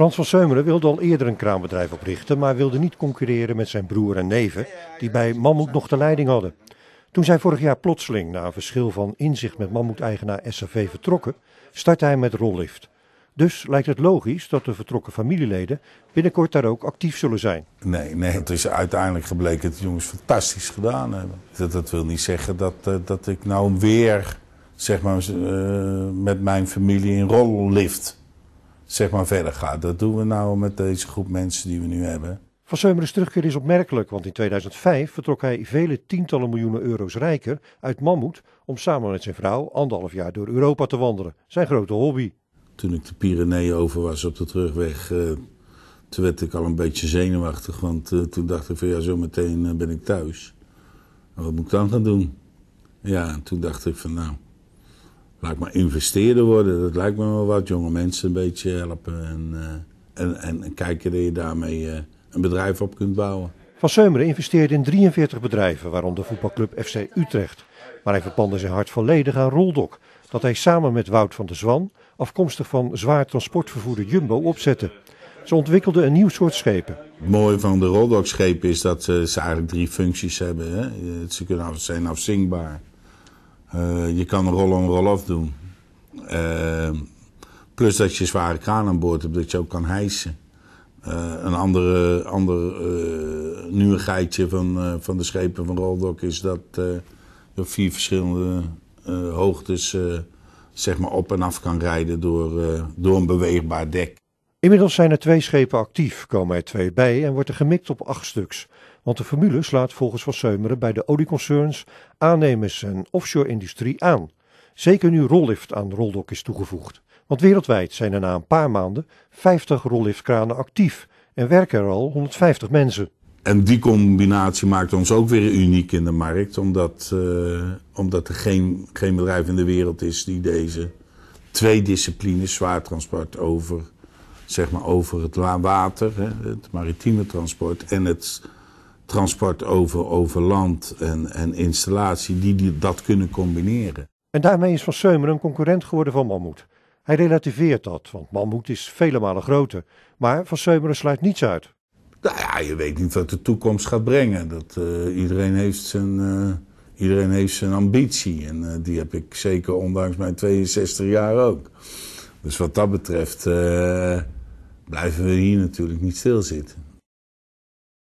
Frans van Seumeren wilde al eerder een kraanbedrijf oprichten, maar wilde niet concurreren met zijn broer en neven, die bij Mammoet nog de leiding hadden. Toen zij vorig jaar plotseling, na een verschil van inzicht met Mammoet-eigenaar SAV vertrokken, startte hij met Rollift. Dus lijkt het logisch dat de vertrokken familieleden binnenkort daar ook actief zullen zijn. Nee, nee het is uiteindelijk gebleken dat de jongens fantastisch gedaan hebben. Dat, wil niet zeggen dat, eh, dat ik nou weer zeg maar, eh, met mijn familie in rollift zeg maar verder gaat. Dat doen we nou met deze groep mensen die we nu hebben. Van Seumerens terugkeer is opmerkelijk, want in 2005 vertrok hij vele tientallen miljoenen euro's rijker uit Mammoet om samen met zijn vrouw anderhalf jaar door Europa te wandelen. Zijn grote hobby. Toen ik de Pyreneeën over was op de terugweg, eh, toen werd ik al een beetje zenuwachtig, want eh, toen dacht ik van ja, zo meteen eh, ben ik thuis. En wat moet ik dan gaan doen? Ja, en toen dacht ik van nou, laat maar investeerder worden. Dat lijkt me wel wat. Jonge mensen een beetje helpen. En, eh, en, en, kijken dat je daarmee eh, een bedrijf op kunt bouwen. Van Seumeren investeerde in 43 bedrijven, waaronder voetbalclub FC Utrecht. Maar hij verpandde zijn hart volledig aan Roldok, dat hij samen met Wout van der Zwan, afkomstig van zwaar transportvervoerder Jumbo, opzette. Ze ontwikkelden een nieuw soort schepen. Het mooie van de Roldok-schepen is dat eh, ze eigenlijk drie functies hebben. Hè? Ze kunnen zijn afzinkbaar, eh, je kan rol on rol off doen. Ehm, plus dat je zware kraan aan boord hebt, dat je ook kan hijsen. Eh, een andere, ander eh, nieuwigheidje van, van de schepen van Roldok is dat je op vier verschillende hoogtes zeg maar op en af kan rijden door, door een beweegbaar dek. Inmiddels zijn er twee schepen actief, komen er twee bij en wordt er gemikt op acht stuks. Want de formule slaat volgens Van Seumeren bij de olieconcerns, aannemers en offshore-industrie aan. Zeker nu rollift aan roldok is toegevoegd. Want wereldwijd zijn er na een paar maanden 50 rolliftkranen actief en werken er al 150 mensen. En die combinatie maakt ons ook weer uniek in de markt, omdat, eh, omdat er geen, geen bedrijf in de wereld is die deze twee disciplines, zwaartransport over, zeg maar over het water, hè, het maritieme transport en het transport over, over land en, en installatie, die, die dat kunnen combineren. En daarmee is Van Seumer een concurrent geworden van Mammoet. Hij relativeert dat, want Mammoet is vele malen groter. Maar Van Seumeren sluit niets uit. Nou ja, je weet niet wat de toekomst gaat brengen. Dat, eh, iedereen, heeft zijn, eh, iedereen heeft zijn ambitie. En eh, die heb ik zeker ondanks mijn 62 jaar ook. Dus wat dat betreft blijven we hier natuurlijk niet stilzitten.